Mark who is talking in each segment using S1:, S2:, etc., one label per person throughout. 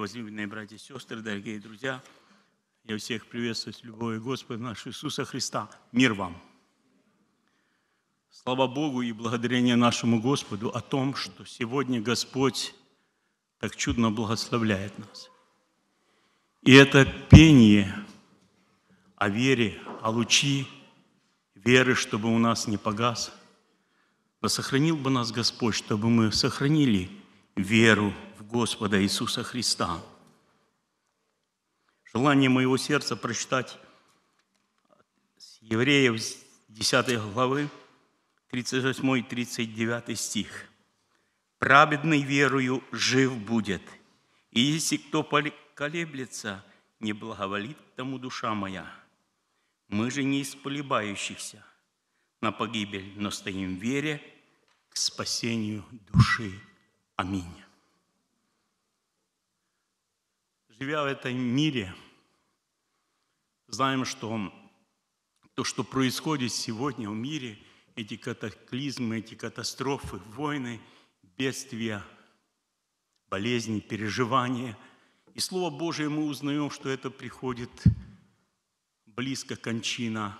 S1: возлюбленные братья и сестры, дорогие друзья, я всех приветствую с любовью Господа нашего Иисуса Христа. Мир вам! Слава Богу и благодарение нашему Господу о том, что сегодня Господь так чудно благословляет нас. И это пение о вере, о лучи веры, чтобы у нас не погас. Да сохранил бы нас Господь, чтобы мы сохранили веру, Господа Иисуса Христа. Желание моего сердца прочитать с Евреев 10 главы 38-39 стих. «Праведный верою жив будет, и если кто колеблется, не благоволит тому душа моя. Мы же не из полебающихся на погибель, но стоим в вере к спасению души. Аминь». живя в этом мире, знаем, что то, что происходит сегодня в мире, эти катаклизмы, эти катастрофы, войны, бедствия, болезни, переживания. И Слово Божие мы узнаем, что это приходит близко кончина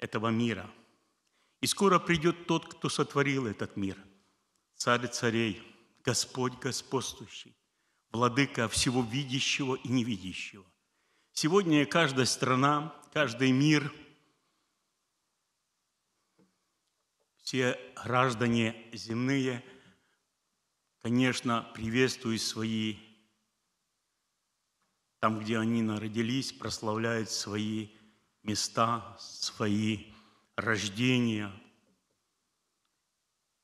S1: этого мира. И скоро придет тот, кто сотворил этот мир, царь царей, Господь господствующий владыка всего видящего и невидящего. Сегодня каждая страна, каждый мир, все граждане земные, конечно, приветствуют свои, там, где они народились, прославляют свои места, свои рождения.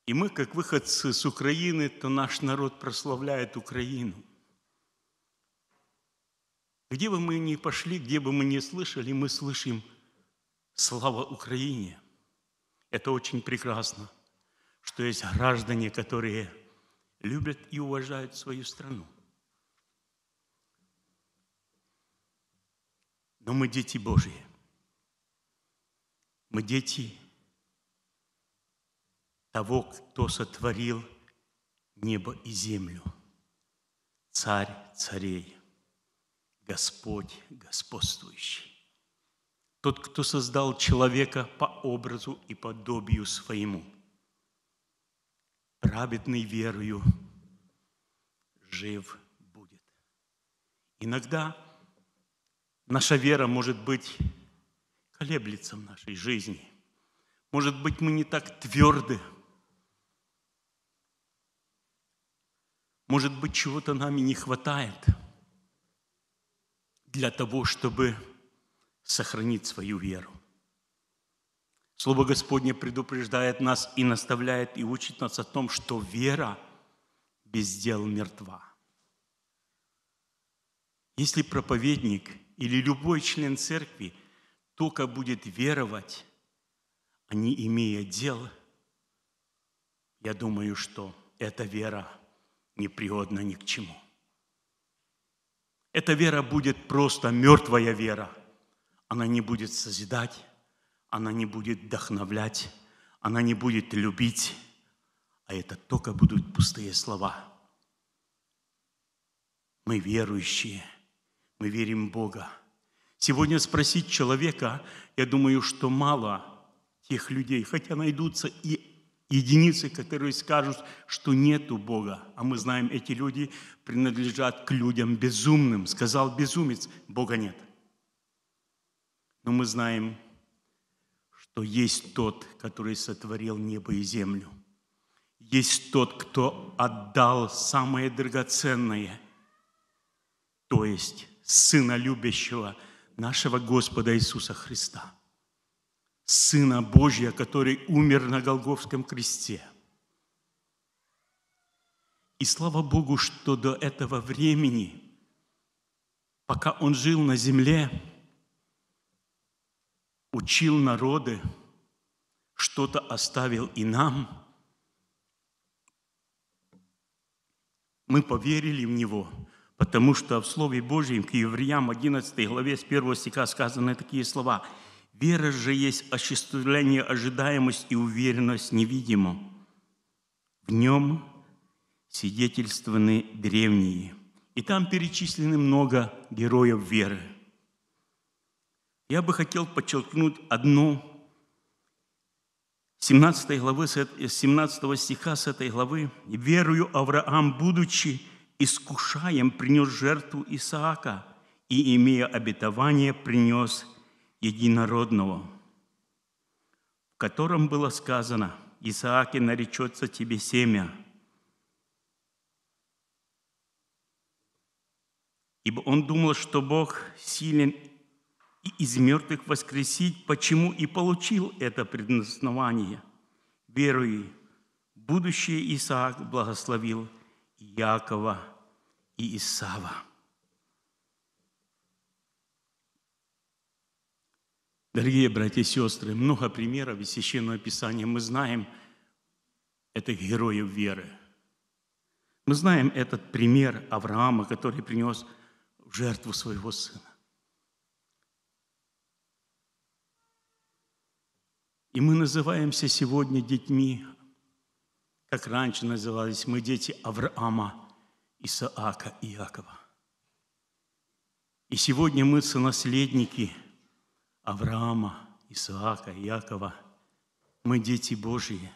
S1: И мы, как выходцы с Украины, то наш народ прославляет Украину. Где бы мы ни пошли, где бы мы ни слышали, мы слышим «Слава Украине!». Это очень прекрасно, что есть граждане, которые любят и уважают свою страну. Но мы дети Божьи. Мы дети того, кто сотворил небо и землю. Царь царей. Господь господствующий. Тот, кто создал человека по образу и подобию своему, праведный верою, жив будет. Иногда наша вера может быть колеблется в нашей жизни. Может быть, мы не так тверды. Может быть, чего-то нам не хватает – для того, чтобы сохранить свою веру. Слово Господне предупреждает нас и наставляет, и учит нас о том, что вера без дел мертва. Если проповедник или любой член церкви только будет веровать, а не имея дел, я думаю, что эта вера непригодна ни к чему – эта вера будет просто мертвая вера. Она не будет созидать, она не будет вдохновлять, она не будет любить, а это только будут пустые слова. Мы верующие, мы верим в Бога. Сегодня спросить человека, я думаю, что мало тех людей, хотя найдутся и Единицы, которые скажут, что нету Бога. А мы знаем, эти люди принадлежат к людям безумным. Сказал безумец, Бога нет. Но мы знаем, что есть тот, который сотворил небо и землю. Есть тот, кто отдал самое драгоценное, то есть Сына любящего нашего Господа Иисуса Христа – Сына Божьего, который умер на Голговском кресте. И слава Богу, что до этого времени, пока он жил на земле, учил народы, что-то оставил и нам. Мы поверили в Него, потому что в Слове Божьем к евреям 11 главе с 1 стиха сказаны такие слова – Вера же есть осуществление ожидаемость и уверенность невидимо. В нем свидетельствованы древние. И там перечислены много героев веры. Я бы хотел подчеркнуть одно. 17, главы, 17 стиха с этой главы. «Верую Авраам, будучи искушаем, принес жертву Исаака, и, имея обетование, принес единородного, в котором было сказано, Исааке наречется тебе семя, ибо он думал, что Бог силен и из мертвых воскресить, почему и получил это предназначение. Веруй, будущее Исаак благословил Якова и Исава. Дорогие братья и сестры, много примеров из Священного Писания мы знаем этих героев веры. Мы знаем этот пример Авраама, который принес в жертву своего сына. И мы называемся сегодня детьми, как раньше назывались мы дети Авраама, Исаака и Иакова. И сегодня мы сонаследники – Авраама, Исаака, Якова. Мы дети Божьи.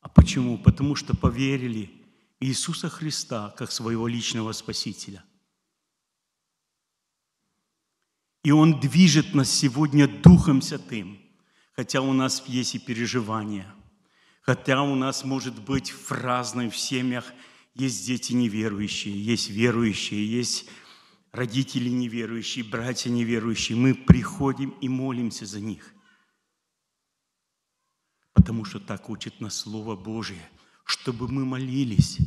S1: А почему? Потому что поверили в Иисуса Христа как своего личного Спасителя. И Он движет нас сегодня Духом Святым, хотя у нас есть и переживания, хотя у нас, может быть, в разных семьях есть дети неверующие, есть верующие, есть родители неверующие, братья неверующие, мы приходим и молимся за них. Потому что так учит нас Слово Божие, чтобы мы молились.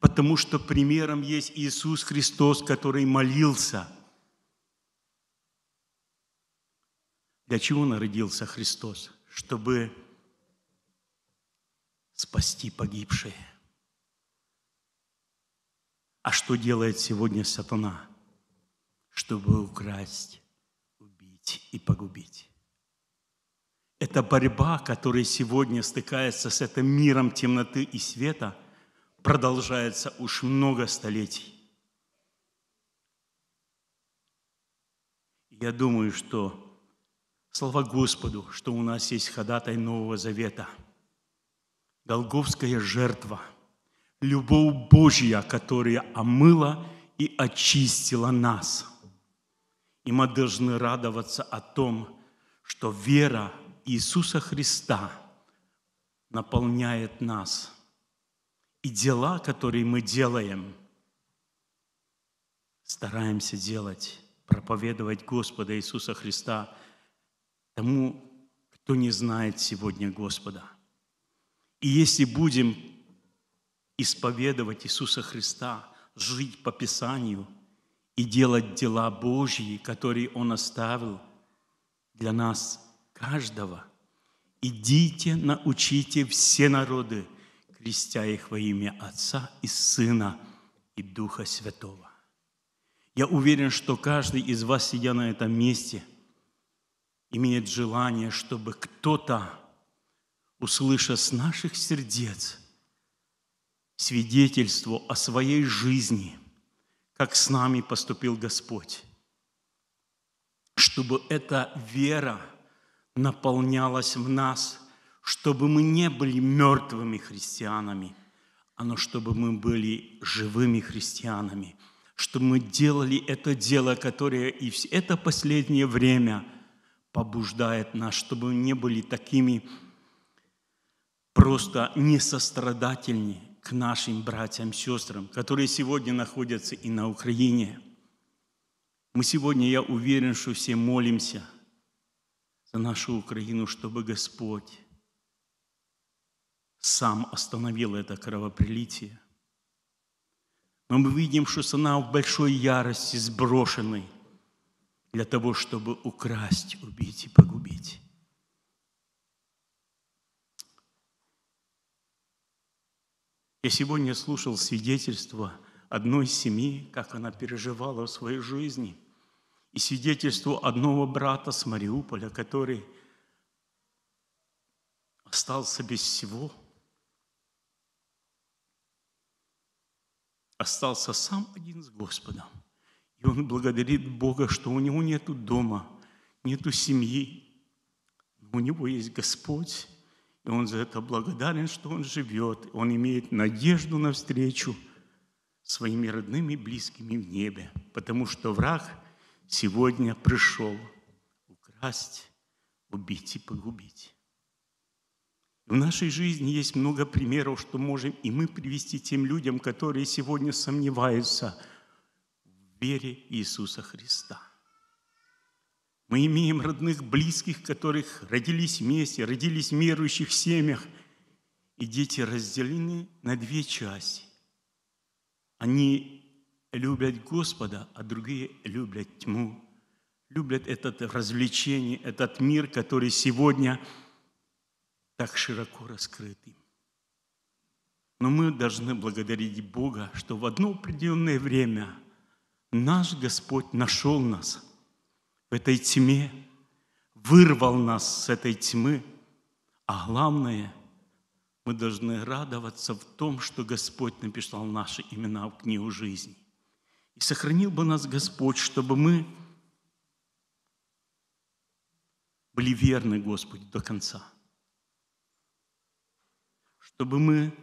S1: Потому что примером есть Иисус Христос, который молился. Для чего народился Христос? Чтобы спасти погибшие. А что делает сегодня сатана? чтобы украсть, убить и погубить. Эта борьба, которая сегодня стыкается с этим миром темноты и света, продолжается уж много столетий. Я думаю, что слава Господу, что у нас есть ходатай Нового Завета, Голговская жертва, любовь Божья, которая омыла и очистила нас – и мы должны радоваться о том, что вера Иисуса Христа наполняет нас. И дела, которые мы делаем, стараемся делать, проповедовать Господа Иисуса Христа тому, кто не знает сегодня Господа. И если будем исповедовать Иисуса Христа, жить по Писанию – и делать дела Божьи, которые Он оставил для нас, каждого. Идите, научите все народы, крестя их во имя Отца и Сына и Духа Святого. Я уверен, что каждый из вас, сидя на этом месте, имеет желание, чтобы кто-то, услыша с наших сердец свидетельство о своей жизни – как с нами поступил Господь, чтобы эта вера наполнялась в нас, чтобы мы не были мертвыми христианами, а но чтобы мы были живыми христианами, чтобы мы делали это дело, которое и все это последнее время побуждает нас, чтобы мы не были такими просто несострадательными, к нашим братьям, сестрам, которые сегодня находятся и на Украине. Мы сегодня, я уверен, что все молимся за нашу Украину, чтобы Господь сам остановил это кровопрелитие. Но мы видим, что сана в большой ярости сброшены для того, чтобы украсть, убить и погубить. Я сегодня слушал свидетельство одной семьи, как она переживала в своей жизни, и свидетельство одного брата с Мариуполя, который остался без всего, остался сам один с Господом. И он благодарит Бога, что у него нет дома, нету семьи, но у него есть Господь, он за это благодарен, что он живет. Он имеет надежду на встречу своими родными и близкими в небе, потому что враг сегодня пришел украсть, убить и погубить. В нашей жизни есть много примеров, что можем и мы привести тем людям, которые сегодня сомневаются в вере Иисуса Христа. Мы имеем родных, близких, которых родились вместе, родились в верующих семьях. И дети разделены на две части. Они любят Господа, а другие любят тьму, любят это развлечение, этот мир, который сегодня так широко раскрыт Но мы должны благодарить Бога, что в одно определенное время наш Господь нашел нас – в этой тьме, вырвал нас с этой тьмы. А главное, мы должны радоваться в том, что Господь написал наши имена в книгу жизни. И сохранил бы нас Господь, чтобы мы были верны Господу до конца. Чтобы мы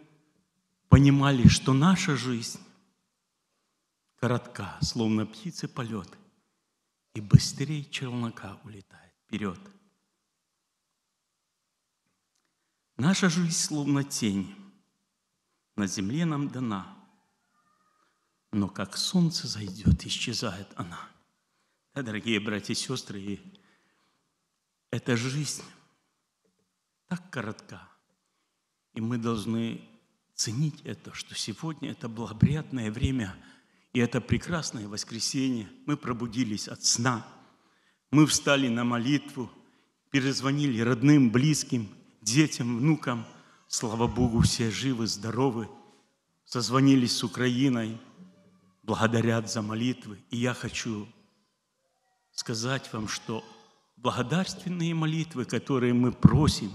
S1: понимали, что наша жизнь коротка, словно птицы полеты и быстрее челнока улетает вперед. Наша жизнь словно тень. На земле нам дана. Но как солнце зайдет, исчезает она. Да, дорогие братья и сестры, эта жизнь так коротка. И мы должны ценить это, что сегодня это благоприятное время – и это прекрасное воскресенье. Мы пробудились от сна. Мы встали на молитву, перезвонили родным, близким, детям, внукам. Слава Богу, все живы, здоровы. Созвонились с Украиной, благодарят за молитвы. И я хочу сказать вам, что благодарственные молитвы, которые мы просим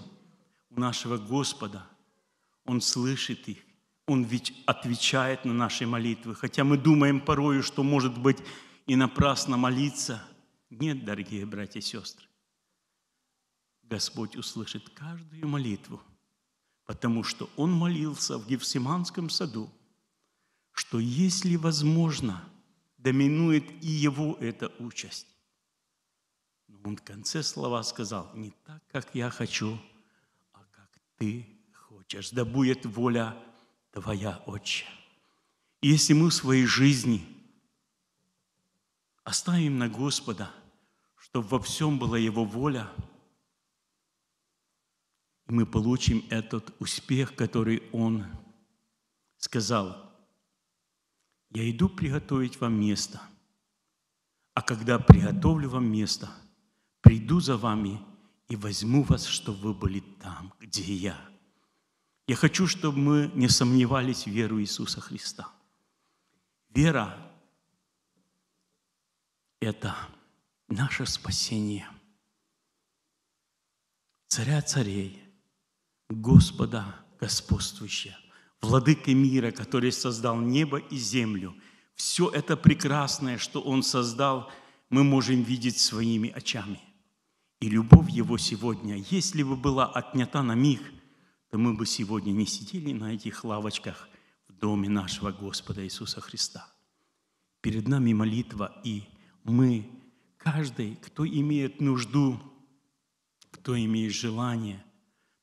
S1: у нашего Господа, Он слышит их он ведь отвечает на наши молитвы. Хотя мы думаем порою, что, может быть, и напрасно молиться. Нет, дорогие братья и сестры. Господь услышит каждую молитву, потому что Он молился в Гефсиманском саду, что, если возможно, доминует и его эта участь. Но он в конце слова сказал, не так, как я хочу, а как ты хочешь. Да будет воля Твоя, Отче. И если мы в своей жизни оставим на Господа, чтобы во всем была Его воля, мы получим этот успех, который Он сказал. Я иду приготовить вам место, а когда приготовлю вам место, приду за вами и возьму вас, чтобы вы были там, где я я хочу, чтобы мы не сомневались в веру Иисуса Христа. Вера – это наше спасение. Царя царей, Господа господствующего, владыка мира, который создал небо и землю. Все это прекрасное, что Он создал, мы можем видеть своими очами. И любовь Его сегодня, если бы была отнята на миг – то мы бы сегодня не сидели на этих лавочках в доме нашего Господа Иисуса Христа. Перед нами молитва, и мы, каждый, кто имеет нужду, кто имеет желание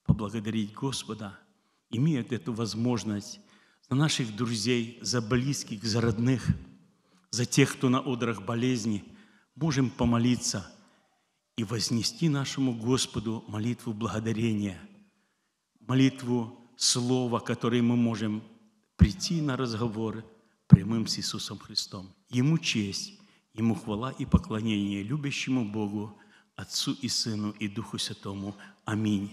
S1: поблагодарить Господа, имеет эту возможность за наших друзей, за близких, за родных, за тех, кто на одрах болезни, можем помолиться и вознести нашему Господу молитву благодарения – молитву, слово, которое мы можем прийти на разговоры прямым с Иисусом Христом. Ему честь, Ему хвала и поклонение, любящему Богу, Отцу и Сыну и Духу Святому. Аминь.